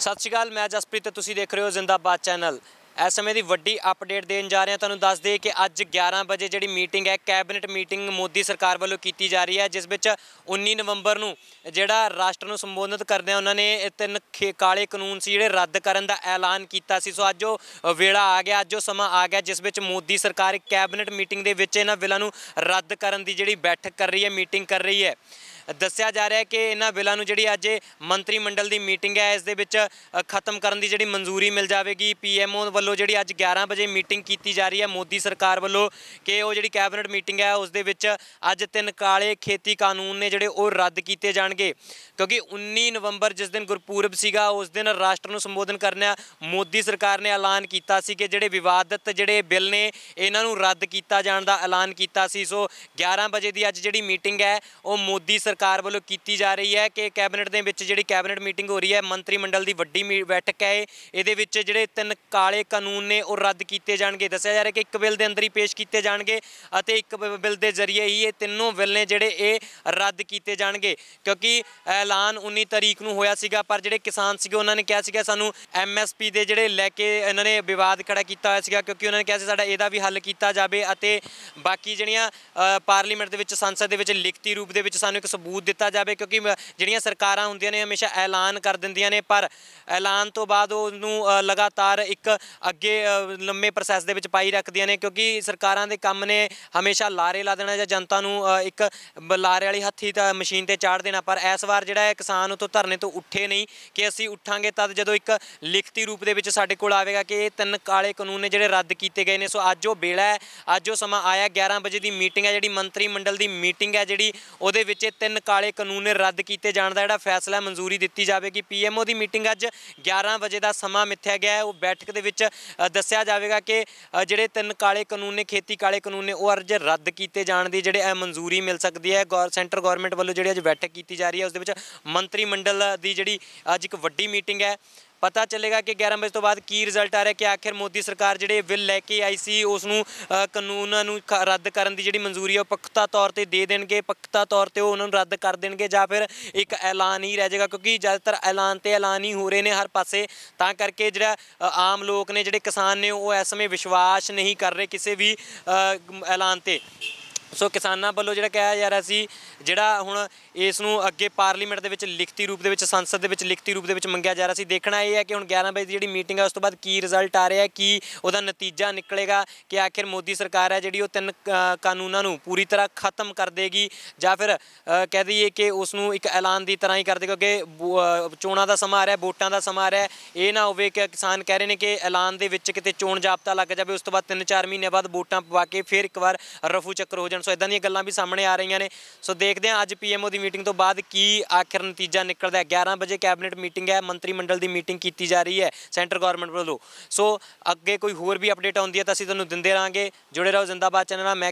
ਸਤਿ ਸ਼੍ਰੀ ਅਕਾਲ ਮੈਂ ਜਸਪ੍ਰੀਤ ਤੇ ਤੁਸੀਂ ਦੇਖ ਰਹੇ ਹੋ ਜ਼ਿੰਦਾਬਾਦ ਚੈਨਲ ਇਸ ਸਮੇਂ ਦੀ ਵੱਡੀ ਅਪਡੇਟ ਦੇਣ ਜਾ ਰਹੇ ਹਾਂ ਤੁਹਾਨੂੰ ਦੱਸ ਦਈਏ ਕਿ ਅੱਜ 11 ਵਜੇ ਜਿਹੜੀ ਮੀਟਿੰਗ ਹੈ ਕੈਬਨਿਟ ਮੀਟਿੰਗ ਮੋਦੀ ਸਰਕਾਰ ਵੱਲੋਂ ਕੀਤੀ ਜਾ ਰਹੀ ਹੈ ਜਿਸ ਵਿੱਚ 19 ਨਵੰਬਰ ਨੂੰ ਜਿਹੜਾ ਰਾਸ਼ਟਰ ਨੂੰ ਸੰਬੋਧਨਤ ਕਰਦੇ ਆ ਉਹਨਾਂ ਨੇ ਤਿੰਨ ਕਾਲੇ ਕਾਨੂੰਨ ਸੀ ਜਿਹੜੇ ਰੱਦ ਕਰਨ ਦਾ ਐਲਾਨ ਕੀਤਾ ਸੀ ਸੋ ਅੱਜ ਉਹ ਵੇਲਾ ਆ ਗਿਆ ਅੱਜ ਉਹ ਸਮਾਂ ਆ ਗਿਆ ਜਿਸ ਵਿੱਚ ਮੋਦੀ ਸਰਕਾਰ ਕੈਬਨਿਟ ਮੀਟਿੰਗ ਦੇ ਵਿੱਚ ਇਹਨਾਂ ਬਿੱਲਾਂ ਨੂੰ ਰੱਦ ਕਰਨ ਦੀ ਜਿਹੜੀ ਬੈਠਕ ਕਰ ਰਹੀ ਹੈ ਮੀਟਿੰਗ ਕਰ ਰਹੀ ਹੈ ਦੱਸਿਆ ਜਾ ਰਿਹਾ ਹੈ ਕਿ ਇਹਨਾਂ ਬਿੱਲਾਂ ਨੂੰ ਜਿਹੜੀ ਅੱਜ ਮੰਤਰੀ ਮੰਡਲ ਦੀ ਮੀਟਿੰਗ ਹੈ ਇਸ ਦੇ ਵਿੱਚ ਖਤਮ ਕਰਨ ਦੀ ਜਿਹੜੀ ਮਨਜ਼ੂਰੀ ਮਿਲ ਜਾਵੇਗੀ ਪੀਐਮਓ ਵੱਲੋਂ ਜਿਹੜੀ ਅੱਜ 11 ਵਜੇ ਮੀਟਿੰਗ ਕੀਤੀ ਜਾ ਰਹੀ ਹੈ ਮੋਦੀ ਸਰਕਾਰ ਵੱਲੋਂ ਕਿ ਉਹ ਜਿਹੜੀ ਕੈਬਨਿਟ ਮੀਟਿੰਗ ਹੈ ਉਸ ਦੇ ਵਿੱਚ ਅੱਜ ਤਿੰਨ ਕਾਲੇ ਖੇਤੀ ਕਾਨੂੰਨ ਨੇ ਜਿਹੜੇ ਉਹ ਰੱਦ ਕੀਤੇ ਜਾਣਗੇ ਕਿਉਂਕਿ 19 ਨਵੰਬਰ ਜਿਸ ਦਿਨ ਗੁਰਪੂਰਬ ਸੀਗਾ ਉਸ ਦਿਨ ਰਾਸ਼ਟਰ ਨੂੰ ਸੰਬੋਧਨ ਕਰਨਿਆ ਮੋਦੀ ਸਰਕਾਰ ਨੇ ਐਲਾਨ ਕੀਤਾ ਸੀ ਕਿ ਜਿਹੜੇ ਵਿਵਾਦਤ ਜਿਹੜੇ ਬਿੱਲ ਨੇ ਇਹਨਾਂ ਨੂੰ ਰੱਦ ਕੀਤਾ ਜਾਣ ਦਾ ਐਲਾਨ ਕੀਤਾ ਸੀ ਸੋ 11 ਵਜੇ ਦੀ ਅੱਜ ਜਿਹੜੀ ਮੀਟਿੰਗ ਹੈ ਉਹ ਮੋਦੀ ਸਰਕਾਰ ਸਰਕਾਰ ਵੱਲੋਂ ਕੀਤੀ ਜਾ ਰਹੀ ਹੈ ਕਿ ਕੈਬਨਿਟ ਦੇ ਵਿੱਚ ਜਿਹੜੀ ਕੈਬਨਿਟ ਮੀਟਿੰਗ ਹੋ ਰਹੀ ਹੈ ਮੰਤਰੀ ਮੰਡਲ ਦੀ ਵੱਡੀ ਬੈਠਕ ਹੈ ਇਹਦੇ ਵਿੱਚ ਜਿਹੜੇ ਤਿੰਨ ਕਾਲੇ ਕਾਨੂੰਨ ਨੇ ਉਹ ਰੱਦ ਕੀਤੇ ਜਾਣਗੇ ਦੱਸਿਆ ਜਾ ਰਿਹਾ ਕਿ ਇੱਕ ਬਿੱਲ ਦੇ ਅੰਦਰ ਹੀ ਪੇਸ਼ ਕੀਤੇ ਜਾਣਗੇ ਅਤੇ ਇੱਕ ਬਿੱਲ ਦੇ ਜ਼ਰੀਏ ਹੀ ਇਹ ਤਿੰਨੋਂ ਬਿੱਲ ਨੇ ਜਿਹੜੇ ਇਹ ਰੱਦ ਕੀਤੇ ਜਾਣਗੇ ਕਿਉਂਕਿ ਐਲਾਨ 19 ਤਰੀਕ ਨੂੰ ਹੋਇਆ ਸੀਗਾ ਪਰ ਜਿਹੜੇ ਕਿਸਾਨ ਸੀਗੇ ਉਹਨਾਂ ਨੇ ਕਿਹਾ ਸੀਗਾ ਸਾਨੂੰ ਐਮਐਸਪੀ ਦੇ ਜਿਹੜੇ ਲੈ ਕੇ ਇਹਨਾਂ ਨੇ ਵਿਵਾਦ ਖੜਾ ਕੀਤਾ ਹੋਇਆ ਸੀਗਾ ਕਿਉਂਕਿ ਉਹਨਾਂ ਨੇ ਕਿਹਾ ਸੀ ਸਾਡਾ ਇਹਦਾ ਵੀ ਹੱਲ ਕੀਤਾ ਜਾਵੇ ਅਤੇ ਬਾਕੀ ਜਿਹੜੀਆਂ ਪਾਰਲੀਮੈਂਟ ਦੇ ਵਿੱਚ ਸੰਸਦ ਦੇ ਵਿੱਚ ਲਿਖਤੀ ਰੂਪ ਦੇ ਵਿੱਚ ਸਾਨੂੰ ਇੱਕ ਸਬੂਤ ਸਬੂਤ ਦਿੱਤਾ ਜਾਵੇ ਕਿਉਂਕਿ ਜਿਹੜੀਆਂ ਸਰਕਾਰਾਂ ਹੁੰਦੀਆਂ ਨੇ ਹਮੇਸ਼ਾ ਐਲਾਨ ਕਰ ਦਿੰਦੀਆਂ ਨੇ ਪਰ ਐਲਾਨ ਤੋਂ ਬਾਅਦ ਉਹਨੂੰ ਲਗਾਤਾਰ ਇੱਕ ਅੱਗੇ ਲੰਮੇ ਪ੍ਰੋਸੈਸ ਦੇ ਵਿੱਚ ਪਾਈ ਰੱਖਦੀਆਂ ਨੇ ਕਿਉਂਕਿ ਸਰਕਾਰਾਂ ਦੇ ਕੰਮ ਨੇ ਹਮੇਸ਼ਾ ਲਾਰੇ ਲਾ ਦੇਣਾ ਜਾਂ ਜਨਤਾ ਨੂੰ ਇੱਕ ਲਾਰੇ ਵਾਲੀ ਹੱਥੀ ਤਾਂ ਮਸ਼ੀਨ ਤੇ ਚਾੜ ਦੇਣਾ ਪਰ ਇਸ ਵਾਰ ਜਿਹੜਾ ਹੈ ਕਿਸਾਨ ਉਤੋਂ ਧਰਨੇ ਤੋਂ ਉੱਠੇ ਨਹੀਂ ਕਿ ਅਸੀਂ ਉੱਠਾਂਗੇ ਤਦ ਜਦੋਂ ਇੱਕ ਲਿਖਤੀ ਰੂਪ ਦੇ ਵਿੱਚ ਸਾਡੇ ਕੋਲ ਆਵੇਗਾ ਕਿ ਇਹ ਤਿੰਨ ਕਾਲੇ ਕਾਨੂੰਨ ਨੇ ਜਿਹੜੇ ਰੱਦ ਕੀਤੇ ਗਏ ਨੇ ਸੋ ਅੱਜ ਉਹ ਵੇਲਾ ਹੈ ਅੱਜ ਉਹ ਸਮਾਂ ਆਇਆ 11 ਵਜੇ ਦੀ ਮੀਟਿੰਗ ਹੈ ਜਿਹੜੀ ਮੰਤਰੀ ਮੰਡਲ ਦੀ ਮੀਟਿੰਗ ਹੈ ਜਿਹੜੀ ਉਹਦੇ ਵਿੱਚ ਇਹ ਤਿੰਨ ਤਿੰਨ ਕਾਲੇ ਕਾਨੂੰਨ ਰੱਦ ਕੀਤੇ ਜਾਣ ਦਾ ਜਿਹੜਾ ਫੈਸਲਾ ਮਨਜ਼ੂਰੀ ਦਿੱਤੀ ਜਾਵੇਗੀ ਪੀਐਮਓ ਦੀ ਮੀਟਿੰਗ ਅੱਜ 11 ਵਜੇ ਦਾ ਸਮਾਂ ਮਿੱਥਿਆ ਗਿਆ ਹੈ ਉਹ ਬੈਠਕ ਦੇ ਵਿੱਚ ਦੱਸਿਆ ਜਾਵੇਗਾ ਕਿ ਜਿਹੜੇ ਤਿੰਨ ਕਾਲੇ ਕਾਨੂੰਨ ਨੇ ਖੇਤੀ ਕਾਲੇ ਕਾਨੂੰਨ ਨੇ ਉਹ ਅਰਜ ਰੱਦ ਕੀਤੇ ਜਾਣ ਦੀ ਜਿਹੜੇ ਇਹ ਮਨਜ਼ੂਰੀ ਮਿਲ ਸਕਦੀ ਹੈ ਗੌਰ ਸੈਂਟਰ ਗਵਰਨਮੈਂਟ ਵੱਲੋਂ ਜਿਹੜੀ ਅੱਜ ਬੈਠਕ ਕੀਤੀ ਜਾ ਰਹੀ ਹੈ ਉਸ ਦੇ ਵਿੱਚ ਮੰਤਰੀ ਮੰਡਲ ਦੀ ਜਿਹੜੀ ਅੱਜ ਇੱਕ ਵੱਡੀ ਮੀਟਿੰਗ ਹੈ ਪਤਾ ਚੱਲੇਗਾ ਕਿ 11 ਵਜੇ ਤੋਂ ਬਾਅਦ ਕੀ ਰਿਜ਼ਲਟ ਆ ਰਿਹਾ ਕਿ ਆਖਿਰ ਮੋਦੀ ਸਰਕਾਰ ਜਿਹੜੇ ਬਿੱਲ ਲੈ ਕੇ ਆਈ ਸੀ ਉਸ ਨੂੰ ਕਾਨੂੰਨਾਂ ਨੂੰ ਰੱਦ ਕਰਨ ਦੀ ਜਿਹੜੀ ਮਨਜ਼ੂਰੀ ਹੈ ਉਹ ਪੱਕਤਾ ਤੌਰ ਤੇ ਦੇ ਦੇਣਗੇ ਪੱਕਤਾ ਤੌਰ ਤੇ ਉਹ ਉਹਨਾਂ ਨੂੰ ਰੱਦ ਕਰ ਦੇਣਗੇ ਜਾਂ ਫਿਰ ਇੱਕ ਐਲਾਨ ਹੀ ਰਹਿ ਜਾਏਗਾ ਕਿਉਂਕਿ ਜ਼ਿਆਦਾਤਰ ਐਲਾਨ ਤੇ ਐਲਾਨ ਹੀ ਹੋ ਰਹੇ ਨੇ ਹਰ ਪਾਸੇ ਤਾਂ ਕਰਕੇ ਜਿਹੜਾ ਆਮ ਲੋਕ ਨੇ ਜਿਹੜੇ ਕਿਸਾਨ ਨੇ ਉਹ ਇਸ ਸਮੇਂ ਵਿਸ਼ਵਾਸ ਨਹੀਂ ਕਰ ਰਹੇ ਕਿਸੇ ਵੀ ਐਲਾਨ ਤੇ ਸੋ ਕਿਸਾਨਾਂ ਵੱਲੋਂ ਜਿਹੜਾ ਕਿਹਾ ਜਾ ਰਿਹਾ ਸੀ ਜਿਹੜਾ ਹੁਣ ਇਸ ਨੂੰ ਅੱਗੇ ਪਾਰਲੀਮੈਂਟ ਦੇ ਵਿੱਚ ਲਿਖਤੀ ਰੂਪ ਦੇ ਵਿੱਚ ਸੰਸਦ ਦੇ ਵਿੱਚ ਲਿਖਤੀ ਰੂਪ ਦੇ ਵਿੱਚ ਮੰਗਿਆ ਜਾ ਰਿਹਾ ਸੀ ਦੇਖਣਾ ਇਹ ਹੈ ਕਿ ਹੁਣ 11 ਵਜੇ ਦੀ ਜਿਹੜੀ ਮੀਟਿੰਗ ਹੈ ਉਸ ਤੋਂ ਬਾਅਦ ਕੀ ਰਿਜ਼ਲਟ ਆ ਰਿਹਾ ਹੈ ਕੀ ਉਹਦਾ ਨਤੀਜਾ ਨਿਕਲੇਗਾ ਕਿ ਆਖਿਰ ਮੋਦੀ ਸਰਕਾਰ ਹੈ ਜਿਹੜੀ ਉਹ ਤਿੰਨ ਕਾਨੂੰਨਾਂ ਨੂੰ ਪੂਰੀ ਤਰ੍ਹਾਂ ਖਤਮ ਕਰ ਦੇਗੀ ਜਾਂ ਫਿਰ ਕਹਿ ਦਈਏ ਕਿ ਉਸ ਨੂੰ ਇੱਕ ਐਲਾਨ ਦੀ ਤਰ੍ਹਾਂ ਹੀ ਕਰ ਦੇ ਕਿਉਂਕਿ ਚੋਣਾਂ ਦਾ ਸਮਾਂ ਆ ਰਿਹਾ ਵੋਟਾਂ ਦਾ ਸਮਾਂ ਆ ਰਿਹਾ ਇਹ ਨਾ ਹੋਵੇ ਕਿ ਕਿਸਾਨ ਕਹਿ ਰਹੇ ਨੇ ਕਿ ਐਲਾਨ ਦੇ ਵਿੱਚ ਕਿਤੇ ਚੋਣ ਜਾਬਤਾ ਲੱਗ ਜਾਵੇ ਉਸ ਤੋਂ ਬਾਅਦ 3-4 ਮਹੀਨੇ ਬਾਅਦ ਵੋਟਾਂ ਪਵਾ ਕੇ ਫਿਰ ਇੱਕ ਵਾਰ ਰਫੂ ਚੱਕਰ ਹੋ ਜਾਣ ਪ੍ਰਦੂਸ਼ਣ ਸੋ ਇਦਾਂ ਦੀਆਂ ਗੱਲਾਂ ਵੀ ਸਾਹਮਣੇ ਆ ਰਹੀਆਂ ਨੇ ਸੋ ਦੇਖਦੇ ਹਾਂ ਅੱਜ ਪੀਐਮਓ ਦੀ ਮੀਟਿੰਗ ਤੋਂ ਬਾਅਦ ਕੀ ਆਖਰ ਨਤੀਜਾ ਨਿਕਲਦਾ ਹੈ 11 ਵਜੇ ਕੈਬਨਿਟ ਮੀਟਿੰਗ ਹੈ ਮੰਤਰੀ ਮੰਡਲ ਦੀ ਮੀਟਿੰਗ ਕੀਤੀ ਜਾ ਰਹੀ ਹੈ ਸੈਂਟਰ ਗਵਰਨਮੈਂਟ ਵੱਲੋਂ ਸੋ ਅੱਗੇ ਕੋਈ ਹੋਰ ਵੀ ਅਪਡੇਟ ਆਉਂਦੀ ਹੈ ਤਾਂ ਅਸੀਂ ਤੁਹਾਨੂੰ ਦਿੰਦੇ ਰਾਂਗੇ ਜੁੜੇ ਰਹੋ ਜ਼ਿੰਦਾਬਾਦ ਚੈਨਲ ਨਾਲ ਮੈਂ